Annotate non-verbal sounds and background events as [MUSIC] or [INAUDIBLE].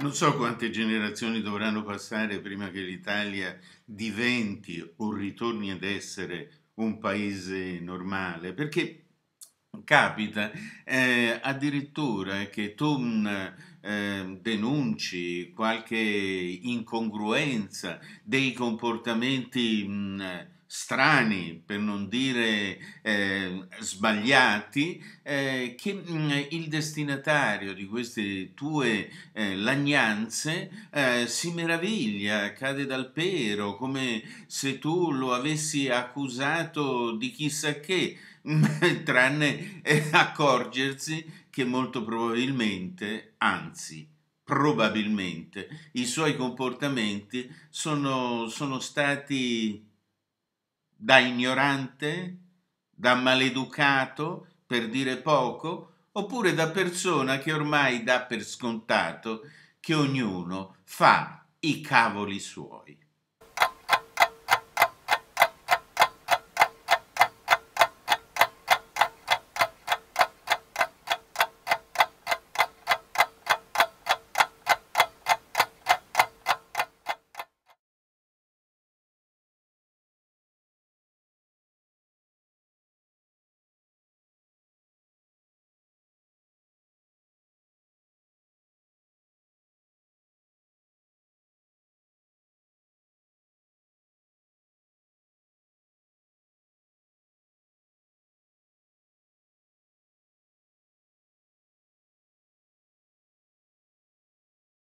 Non so quante generazioni dovranno passare prima che l'Italia diventi o ritorni ad essere un paese normale, perché capita eh, addirittura che tu eh, denunci qualche incongruenza dei comportamenti mh, strani, per non dire eh, sbagliati, eh, che mh, mm, il destinatario di queste tue eh, lagnanze eh, si meraviglia, cade dal pero, come se tu lo avessi accusato di chissà che, [LAUGHS] tranne eh, accorgersi che molto probabilmente, anzi, probabilmente, i suoi comportamenti sono, sono stati da ignorante, da maleducato, per dire poco, oppure da persona che ormai dà per scontato che ognuno fa i cavoli suoi.